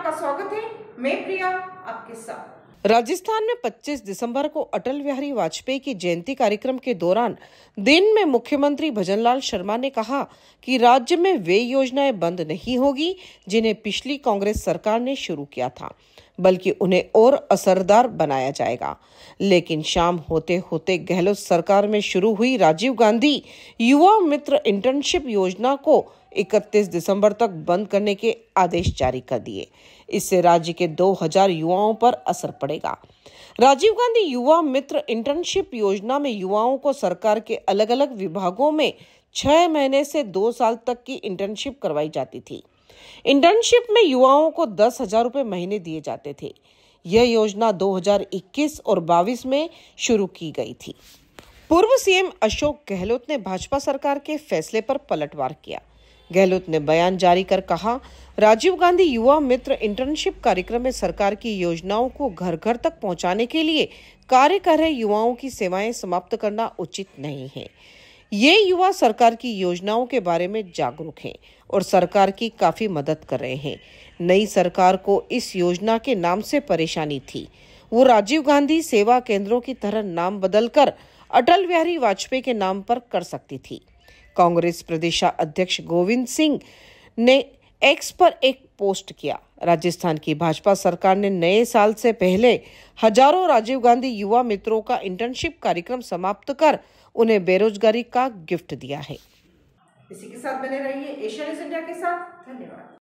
आपका स्वागत है मैं प्रिया आपके साथ राजस्थान में 25 दिसंबर को अटल बिहारी वाजपेयी की जयंती कार्यक्रम के दौरान दिन में मुख्यमंत्री भजनलाल शर्मा ने कहा कि राज्य में वे योजनाएं बंद नहीं होगी जिन्हें पिछली कांग्रेस सरकार ने शुरू किया था बल्कि उन्हें और असरदार बनाया जाएगा लेकिन शाम होते होते गहलोत सरकार में शुरू हुई राजीव गांधी युवा मित्र इंटर्नशिप योजना को 31 दिसंबर तक बंद करने के आदेश जारी कर दिए इससे राज्य के 2000 युवाओं पर असर पड़ेगा राजीव गांधी युवा मित्र इंटर्नशिप योजना में युवाओं को सरकार के अलग अलग विभागों में छह महीने से दो साल तक की इंटर्नशिप करवाई जाती थी इंटर्नशिप में युवाओं को दस हजार रुपये महीने दिए जाते थे यह योजना 2021 और 22 में शुरू की गई थी पूर्व सीएम अशोक गहलोत ने भाजपा सरकार के फैसले पर पलटवार किया गहलोत ने बयान जारी कर कहा राजीव गांधी युवा मित्र इंटर्नशिप कार्यक्रम में सरकार की योजनाओं को घर घर तक पहुंचाने के लिए कार्य कर रहे युवाओं की सेवाएं समाप्त करना उचित नहीं है ये युवा सरकार की योजनाओं के बारे में जागरूक हैं और सरकार की काफ़ी मदद कर रहे हैं नई सरकार को इस योजना के नाम से परेशानी थी वो राजीव गांधी सेवा केंद्रों की तरह नाम बदलकर अटल बिहारी वाजपेयी के नाम पर कर सकती थी कांग्रेस प्रदेशाध्यक्ष गोविंद सिंह ने एक्स पर एक पोस्ट किया राजस्थान की भाजपा सरकार ने नए साल से पहले हजारों राजीव गांधी युवा मित्रों का इंटर्नशिप कार्यक्रम समाप्त कर उन्हें बेरोजगारी का गिफ्ट दिया है इसी के साथ बने रहिए एशियन न्यूज इंडिया के साथ धन्यवाद